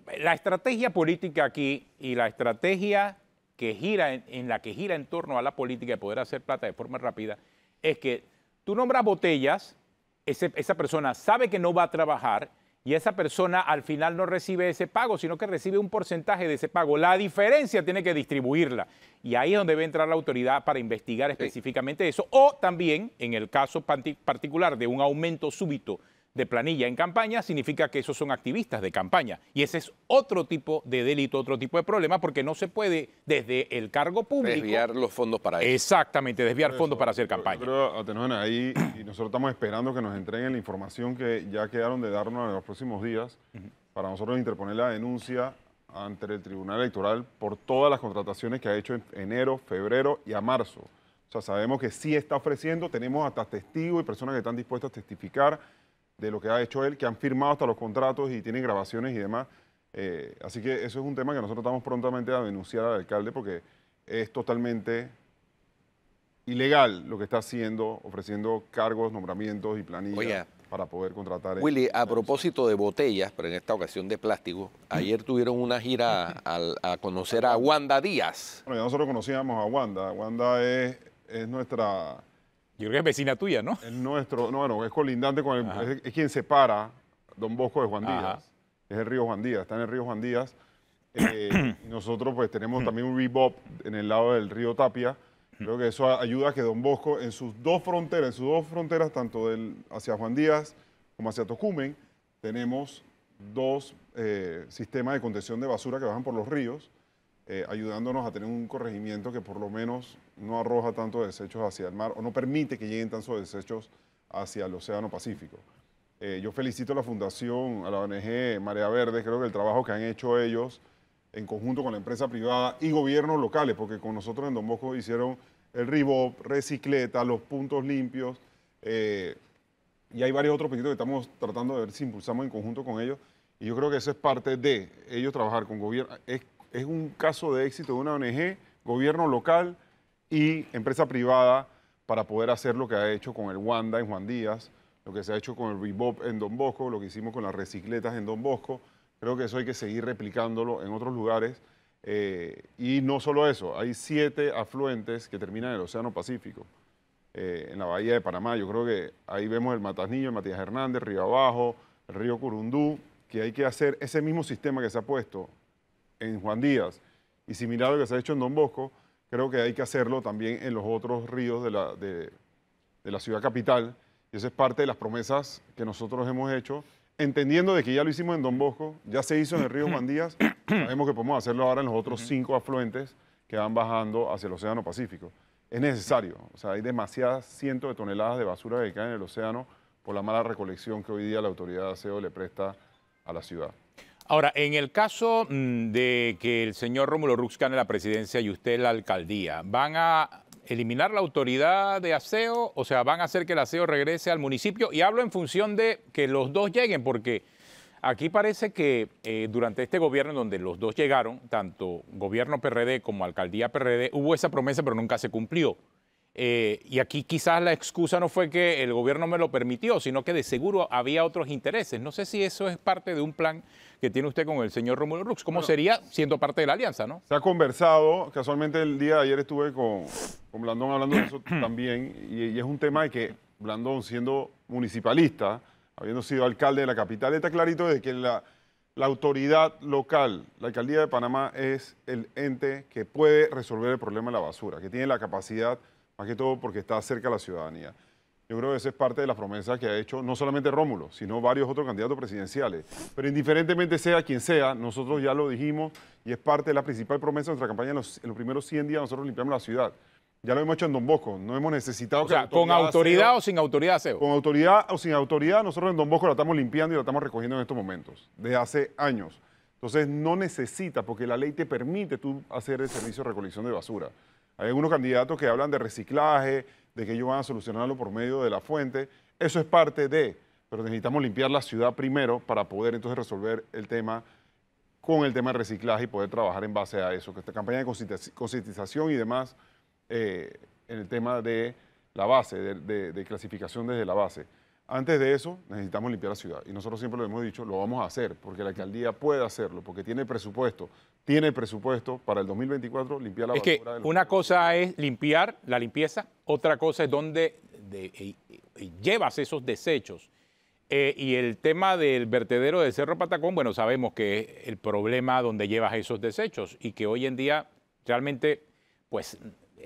eh, la estrategia política aquí y la estrategia que gira en, la que gira en torno a la política de poder hacer plata de forma rápida es que tú nombras botellas, esa persona sabe que no va a trabajar y esa persona al final no recibe ese pago, sino que recibe un porcentaje de ese pago. La diferencia tiene que distribuirla. Y ahí es donde debe entrar la autoridad para investigar específicamente eso. O también, en el caso particular de un aumento súbito de planilla en campaña, significa que esos son activistas de campaña. Y ese es otro tipo de delito, otro tipo de problema, porque no se puede desde el cargo público... Desviar los fondos para eso. Exactamente, desviar fondos para hacer campaña. Pero, ahí y nosotros estamos esperando que nos entreguen la información que ya quedaron de darnos en los próximos días para nosotros interponer la denuncia ante el Tribunal Electoral por todas las contrataciones que ha hecho en enero, febrero y a marzo. O sea, sabemos que sí está ofreciendo, tenemos hasta testigos y personas que están dispuestas a testificar de lo que ha hecho él, que han firmado hasta los contratos y tienen grabaciones y demás. Eh, así que eso es un tema que nosotros estamos prontamente a denunciar al alcalde porque es totalmente ilegal lo que está haciendo, ofreciendo cargos, nombramientos y planillas para poder contratar. Willy, a propósito de botellas, pero en esta ocasión de plástico, ayer tuvieron una gira a, conocer a Wanda Díaz. Bueno, ya nosotros conocíamos a Wanda. Wanda es, es nuestra yo creo que es vecina tuya, ¿no? Es nuestro, no, no, es colindante con el, es, quien separa Don Bosco de Juan Díaz. Es el río Juan Díaz, está en el río Juan Díaz. Eh, nosotros pues tenemos también un rebob en el lado del río Tapia. Creo que eso ayuda a que Don Bosco en sus dos fronteras, en sus dos fronteras, tanto del, hacia Juan Díaz como hacia Tocumen, tenemos dos eh, sistemas de contención de basura que bajan por los ríos eh, ayudándonos a tener un corregimiento que por lo menos no arroja tantos desechos hacia el mar o no permite que lleguen tantos desechos hacia el Océano Pacífico. Eh, yo felicito a la Fundación, a la ONG Marea Verde, creo que el trabajo que han hecho ellos en conjunto con la empresa privada y gobiernos locales, porque con nosotros en Don Bosco hicieron el RIBOP, Recicleta, los puntos limpios, eh, y hay varios otros proyectos que estamos tratando de ver si impulsamos en conjunto con ellos. Y yo creo que eso es parte de ellos trabajar con, es es un caso de éxito de una ONG, gobierno local y empresa privada para poder hacer lo que ha hecho con el Wanda en Juan Díaz, lo que se ha hecho con el Rebop en Don Bosco, lo que hicimos con las recicletas en Don Bosco. Creo que eso hay que seguir replicándolo en otros lugares. Eh, y no solo eso, hay siete afluentes que terminan en el Océano Pacífico, eh, en la bahía de Panamá. Yo creo que ahí vemos el Matasnillo, el Matías Hernández, Río Abajo, el río Curundú, que hay que hacer ese mismo sistema que se ha puesto en Juan Díaz y similar a lo que se ha hecho en Don Bosco, creo que hay que hacerlo también en los otros ríos de la, de, la ciudad capital. Y esa es parte de las promesas que nosotros hemos hecho, entendiendo de que ya lo hicimos en Don Bosco, ya se hizo en el río Juan Díaz, sabemos que podemos hacerlo ahora en los otros cinco afluentes que van bajando hacia el Océano Pacífico. Es necesario, o sea, hay demasiadas cientos de toneladas de basura que caen en el océano por la mala recolección que hoy día la autoridad de aseo le presta a la ciudad. Ahora, en el caso mm, de que el señor Rómulo Rux gane la presidencia y usted la alcaldía, ¿van a eliminar la autoridad de aseo? O sea, ¿van a hacer que el aseo regrese al municipio? Y hablo en función de que los dos lleguen, porque aquí parece que eh, durante este gobierno en donde los dos llegaron, tanto gobierno PRD como alcaldía PRD, hubo esa promesa pero nunca se cumplió. Eh, y aquí quizás la excusa no fue que el gobierno me lo permitió, sino que de seguro había otros intereses. No sé si eso es parte de un plan que tiene usted con el señor Romulo Rux. ¿Cómo sería siendo parte de la alianza, no? Se ha conversado, casualmente el día de ayer estuve con, Blandón hablando de eso también, y, es un tema de que Blandón, siendo municipalista, habiendo sido alcalde de la capital, está clarito de que la, la autoridad local, la alcaldía de Panamá, es el ente que puede resolver el problema de la basura, que tiene la capacidad, más que todo porque está cerca a la ciudadanía. Yo creo que esa es parte de la promesa que ha hecho no solamente Rómulo, sino varios otros candidatos presidenciales. Pero indiferentemente sea quien sea, nosotros ya lo dijimos y es parte de la principal promesa de nuestra campaña. En los, primeros 100 días nosotros limpiamos la ciudad. Ya lo hemos hecho en Don Bosco, no hemos necesitado... O sea, ¿con autoridad o sin autoridad, Seo? Con autoridad o sin autoridad, nosotros en Don Bosco la estamos limpiando y la estamos recogiendo en estos momentos, desde hace años. Entonces no necesita, porque la ley te permite tú hacer el servicio de recolección de basura. Hay algunos candidatos que hablan de reciclaje, de que ellos van a solucionarlo por medio de la fuente. Eso es parte de, pero necesitamos limpiar la ciudad primero para poder entonces resolver el tema con el tema de reciclaje y poder trabajar en base a eso, que esta campaña de concientización y demás eh, en el tema de la base, de, de clasificación desde la base. Antes de eso, necesitamos limpiar la ciudad. Y nosotros siempre lo hemos dicho, lo vamos a hacer, porque la alcaldía puede hacerlo, porque tiene presupuesto, tiene presupuesto para el 2024 limpiar la es que una cosa es limpiar la limpieza, otra cosa es dónde llevas esos desechos. Eh, y el tema del vertedero de Cerro Patacón, bueno, sabemos que es el problema donde llevas esos desechos y que hoy en día realmente, pues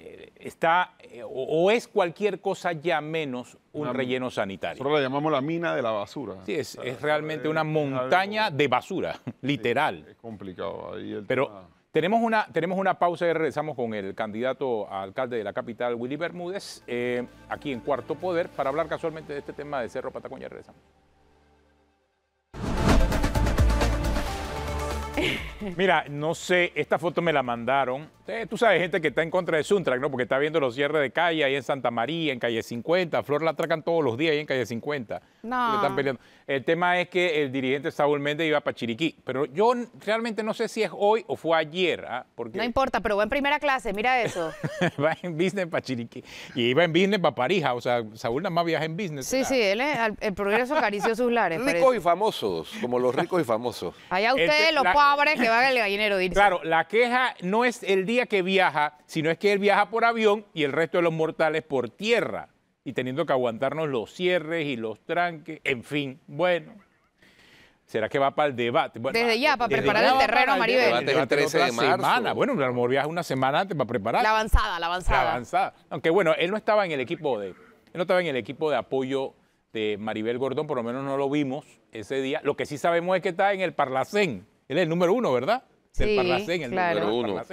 eh, está eh, o, es cualquier cosa ya menos un relleno sanitario. Nosotros la llamamos la mina de la basura. Sí, es, es realmente una montaña de basura, literal. es complicado. Ahí el Pero tenemos, una, tenemos una pausa y regresamos con el candidato a alcalde de la capital, Willy Bermúdez, eh, aquí en Cuarto Poder, para hablar casualmente de este tema de Cerro Patacoña. Regresamos. Mira, no sé, esta foto me la mandaron tú sabes, gente que está en contra de Suntrack, ¿no? Porque está viendo los cierres de calle ahí en Santa María, en calle 50. Flor la atracan todos los días ahí en calle 50. No. El tema es que el dirigente Saúl Méndez iba para Chiriquí. Pero yo realmente no sé si es hoy o fue ayer. ¿ah? Porque... No importa, pero va en primera clase, mira eso. va en business para Chiriquí. Y iba en business para Parija. O sea, Saúl nada más viaja en business. Sí, sí, él es, el progreso acarició sus lares. Ricos y famosos, como los ricos y famosos. Allá este, ustedes, los pobres, que van al gallinero. Claro, la queja no es el día que viaja, si no es que él viaja por avión y el resto de los mortales por tierra, y teniendo que aguantarnos los cierres y los tranques, en fin, bueno. ¿Será que va para el debate? desde ya, para preparar el terreno, Maribel. El debate 13 de marzo. Bueno, a lo mejor viaja una semana antes para preparar. La avanzada, la avanzada. La avanzada. Aunque bueno, él no estaba en el equipo de, no estaba en el equipo de apoyo de Maribel Gordón, por lo menos no lo vimos ese día. Lo que sí sabemos es que está en el Parlacén. Él es el número uno, ¿verdad? Sí, el Parlacén, el número uno.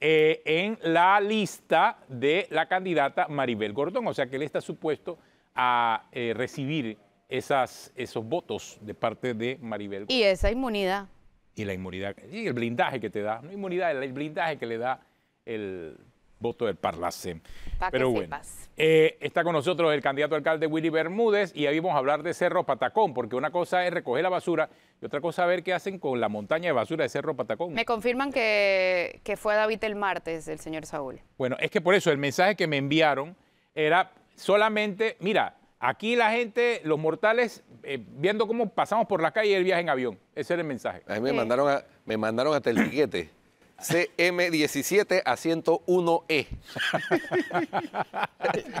Eh, en la lista de la candidata Maribel Gordón. O sea que él está supuesto a eh, recibir esas, esos votos de parte de Maribel Gordón. Y esa inmunidad. Y la inmunidad, y el blindaje que te da, no inmunidad, el blindaje que le da el voto del Parlacén. Pero bueno, eh, está con nosotros el candidato alcalde Willy Bermúdez y ahí vamos a hablar de Cerro Patacón, porque una cosa es recoger la basura y otra cosa ver qué hacen con la montaña de basura de Cerro Patacón. Me confirman que, que fue David el martes, el señor Saúl. Bueno, es que por eso el mensaje que me enviaron era solamente, mira, Aquí la gente, los mortales, eh, viendo cómo pasamos por la calle el viaje en avión. Ese era el mensaje. A mí me, mandaron, a, me mandaron hasta el piquete. CM17 a 101E.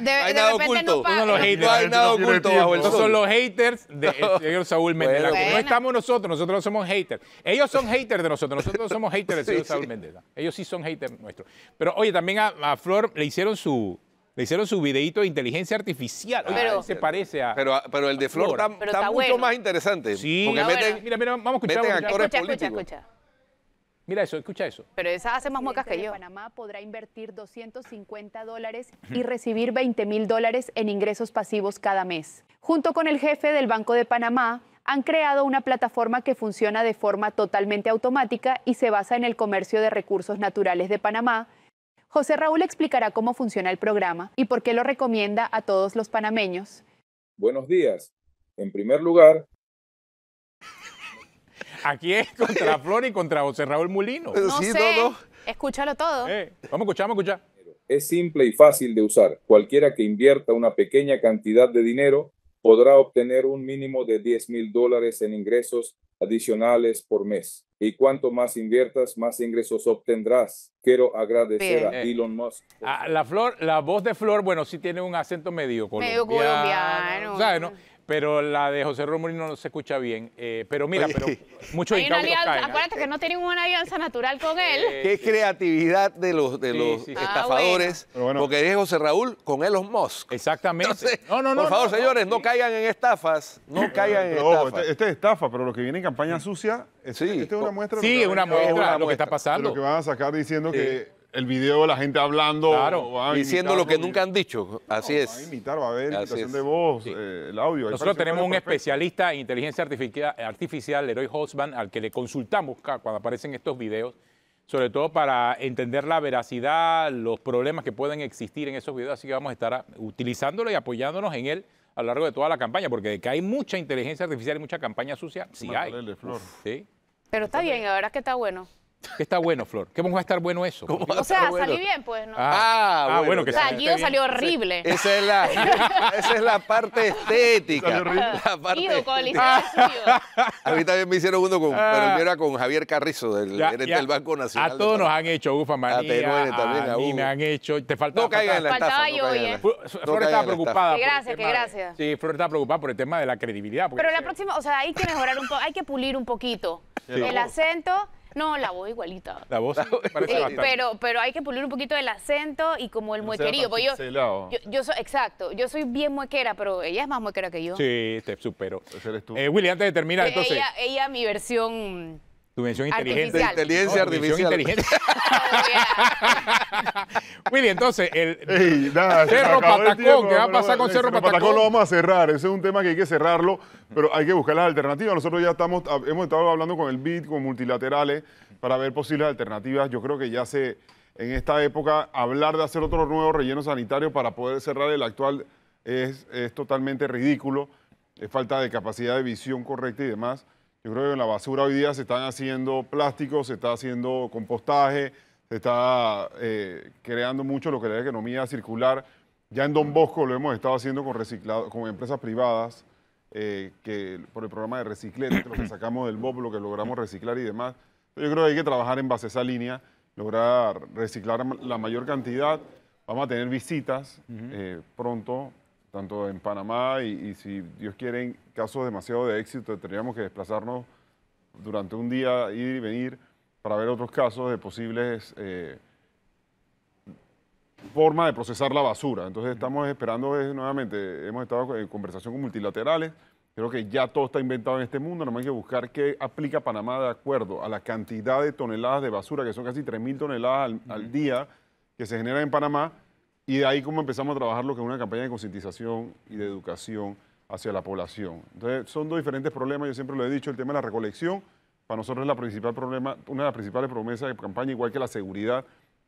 De, no hay nada oculto. No, los no hay nada oculto. son los haters de este, Saúl Méndez. No estamos nosotros, nosotros no somos haters. Ellos son haters de nosotros, nosotros no somos haters del señor Saúl Mendela. Ellos sí son haters nuestros. Pero oye, también a, Flor le hicieron su, le hicieron su videito de inteligencia artificial. pero, se parece a. Pero, pero el de Flor, está, mucho más interesante. Sí, porque meten, vamos a escuchar. actores escucha, Escucha, escucha. Mira eso, escucha eso. Pero esa hace más mocas que yo. Panamá podrá invertir 250 dólares y recibir 20 mil dólares en ingresos pasivos cada mes. Junto con el jefe del Banco de Panamá, han creado una plataforma que funciona de forma totalmente automática y se basa en el comercio de recursos naturales de Panamá. José Raúl explicará cómo funciona el programa y por qué lo recomienda a todos los panameños. Buenos días. En primer lugar, Aquí es contra Flor y contra José Raúl Mulino. No sé. Escúchalo todo. Eh, vamos a escuchar, vamos a escuchar. Es simple y fácil de usar. Cualquiera que invierta una pequeña cantidad de dinero podrá obtener un mínimo de 10 mil dólares en ingresos adicionales por mes. Y cuanto más inviertas, más ingresos obtendrás. Quiero agradecer a Elon Musk. Ah, la flor, la voz de Flor, bueno, sí tiene un acento medio colombiano. Medio colombiano. ¿sabes, no? pero la de José Romero no se escucha bien. Eh, pero mira, mucho pero muchos ¿ah? Acuérdate que no tienen una alianza natural con eh, él. Qué creatividad de los, de los ah, estafadores. Porque es José Raúl con Elon Musk. Exactamente. no, no, no, por favor, señores, no, caigan en estafas. No caigan en estafas. Este, este, es estafa, pero lo que viene en campaña sucia, este, este es una muestra. Sí, es una muestra, lo que está pasando. Lo que van a sacar diciendo que el video de la gente hablando. diciendo lo que nunca han dicho. Así es. Va a imitar, va a haber invitación de voz, eh, el audio. Nosotros tenemos un especialista en inteligencia artificial, Leroy Holzman, al que le consultamos cuando aparecen estos videos, sobre todo para entender la veracidad, los problemas que pueden existir en esos videos. Así que vamos a estar utilizándolo y apoyándonos en él a lo largo de toda la campaña, porque de que hay mucha inteligencia artificial y mucha campaña sucia, sí hay. Pero está bien, la verdad es que está bueno. ¿Qué está bueno, Flor? ¿Qué va a estar bueno eso? o sea, salió salí bien, pues, ¿no? Ah, ah, ah bueno, bueno, O sea, Guido salió horrible. Esa es la, esa es la parte estética. la parte Guido, A mí también me hicieron uno con, pero era con Javier Carrizo, del del Banco Nacional. A todos nos han hecho Ufa ah, María. A también, mí me han hecho. Te faltaba, no caigan en la faltaba estafa, yo Flor estaba preocupada. gracias, gracias. Sí, Flor estaba preocupada por el tema de la credibilidad. Pero la próxima, o sea, hay que mejorar un poco, hay que pulir un poquito el acento no, la voz igualita. La voz, parece eh, pero, pero hay que pulir un poquito el acento y como el muequerío. Pues yo, yo, exacto, yo soy bien muequera, pero ella es más muequera que yo. Sí, te supero. eres Eh, Willy, antes de terminar, entonces. Ella, ella mi versión Dimensión inteligente. Inteligencia Inteligente. entonces, el Cerro Patacón, ¿qué va a pasar con Cerro, Cerro Patacón? lo vamos a cerrar, ese es un tema que hay que cerrarlo, pero hay que buscar las alternativas. Nosotros ya estamos, ah, hemos estado hablando con el BID, con multilaterales, para ver posibles alternativas. Yo creo que ya se, en esta época, hablar de hacer otro nuevo relleno sanitario para poder cerrar el actual es, es totalmente ridículo, es falta de capacidad de visión correcta y demás. Yo creo que en la basura hoy día se están haciendo plásticos, se está haciendo compostaje, se está eh, creando mucho lo que es la economía circular. Ya en Don Bosco lo hemos estado haciendo con, reciclado, con empresas privadas, eh, que por el programa de reciclete, lo que sacamos del BOP, lo que logramos reciclar y demás. Yo creo que hay que trabajar en base a esa línea, lograr reciclar la mayor cantidad. Vamos a tener visitas eh, pronto tanto en Panamá y, si Dios quiere, en casos demasiado de éxito, tendríamos que desplazarnos durante un día, ir y venir, para ver otros casos de posibles eh, formas de procesar la basura. Entonces estamos esperando nuevamente, hemos estado en conversación con multilaterales, creo que ya todo está inventado en este mundo, nomás hay que buscar qué aplica Panamá de acuerdo a la cantidad de toneladas de basura, que son casi 3.000 toneladas al, al día que se generan en Panamá, y de ahí como empezamos a trabajar lo que es una campaña de concientización y de educación hacia la población. Entonces, son dos diferentes problemas, yo siempre lo he dicho, el tema de la recolección, para nosotros es la principal problema, una de las principales promesas de campaña, igual que la seguridad.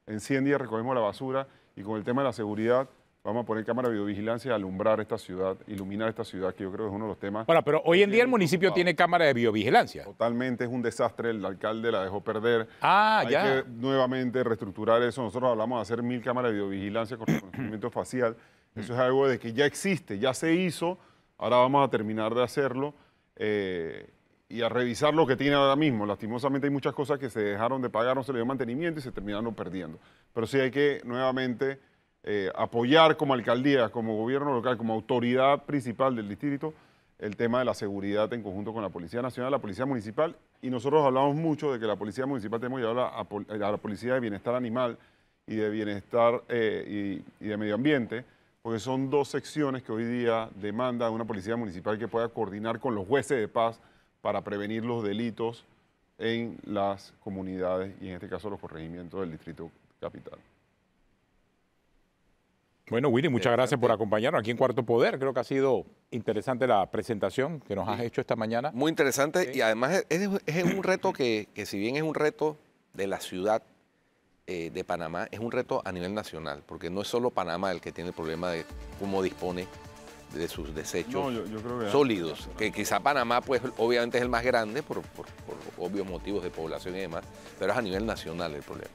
En 100 días recogemos la basura y con el tema de la seguridad Vamos a poner cámara de biovigilancia, alumbrar esta ciudad, iluminar esta ciudad, que yo creo que es uno de los temas. Bueno, pero hoy en día el municipio tiene cámara de biovigilancia. Totalmente, es un desastre, el alcalde la dejó perder. Ah, Hay que nuevamente reestructurar eso. Nosotros hablamos de hacer mil cámaras de biovigilancia con reconocimiento facial. Eso es algo de que ya existe, ya se hizo, ahora vamos a terminar de hacerlo. Eh, y a revisar lo que tiene ahora mismo. Lastimosamente hay muchas cosas que se dejaron de pagar, no se le dio mantenimiento y se terminaron perdiendo. Pero sí hay que nuevamente eh, apoyar como alcaldía, como gobierno local, como autoridad principal del distrito, el tema de la seguridad en conjunto con la Policía Nacional, la Policía Municipal, y nosotros hablamos mucho de que la Policía Municipal tenemos que llevar a, la Policía de Bienestar Animal y de Bienestar eh, y, y de Medio Ambiente, porque son dos secciones que hoy día demanda una Policía Municipal que pueda coordinar con los jueces de paz para prevenir los delitos en las comunidades y en este caso los corregimientos del Distrito Capital. Bueno, Willy, muchas gracias por acompañarnos aquí en Cuarto Poder. Creo que ha sido interesante la presentación que nos has hecho esta mañana. Muy interesante y además es, un reto que, si bien es un reto de la ciudad eh, de Panamá, es un reto a nivel nacional, porque no es solo Panamá el que tiene el problema de cómo dispone de sus desechos sólidos, que quizá Panamá pues obviamente es el más grande por obvios motivos de población y demás, pero es a nivel nacional el problema.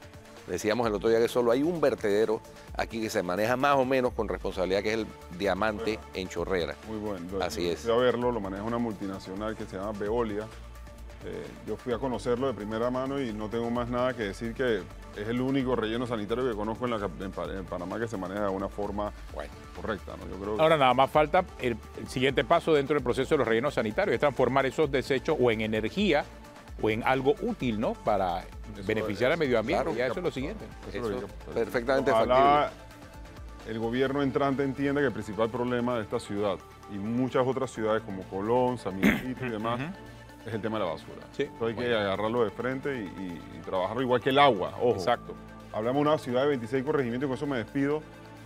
Decíamos el otro día que solo hay un vertedero aquí que se maneja más o menos con responsabilidad, que es el Diamante en Chorrera. Muy bueno. Así es. Fui a verlo, lo maneja una multinacional que se llama Veolia. Eh, yo fui a conocerlo de primera mano y no tengo más nada que decir que es el único relleno sanitario que conozco en, Panamá que se maneja de una forma correcta. Ahora nada más falta el, el siguiente paso dentro del proceso de los rellenos sanitarios, es transformar esos desechos o en energía o en algo útil, ¿no? Para beneficiar al medio ambiente. Claro, eso es lo siguiente. Eso es perfectamente Ojalá el gobierno entrante entiende que el principal problema de esta ciudad y muchas otras ciudades como Colón, San Miguelito y demás, es el tema de la basura. Entonces hay que agarrarlo de frente y, trabajarlo igual que el agua, Exacto. Hablamos de una ciudad de 26 corregimientos, y con eso me despido,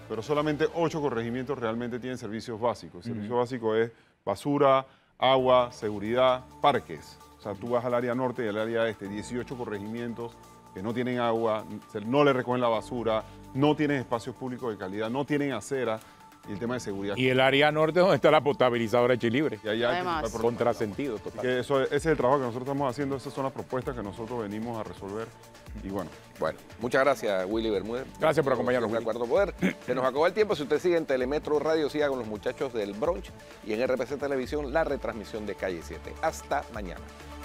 pero solamente 8 corregimientos realmente tienen servicios básicos. El servicio básico es basura, agua, seguridad, parques. O sea, tú vas al área norte y al área este, 18 corregimientos que no tienen agua, no le recogen la basura, no tienen espacios públicos de calidad, no tienen acera y el tema de seguridad. Y el área norte donde está la potabilizadora Chilibre. Y allá contrasentido total. ese es el trabajo que nosotros estamos haciendo, esas son las propuestas que nosotros venimos a resolver y bueno. Bueno, muchas gracias Willy Bermúdez. Gracias por acompañarnos. Willy. Acuerdo Poder. Se nos acabó el tiempo, si usted sigue en Telemetro Radio, siga con los muchachos del Bronch y en RPC Televisión la retransmisión de Calle 7. Hasta mañana.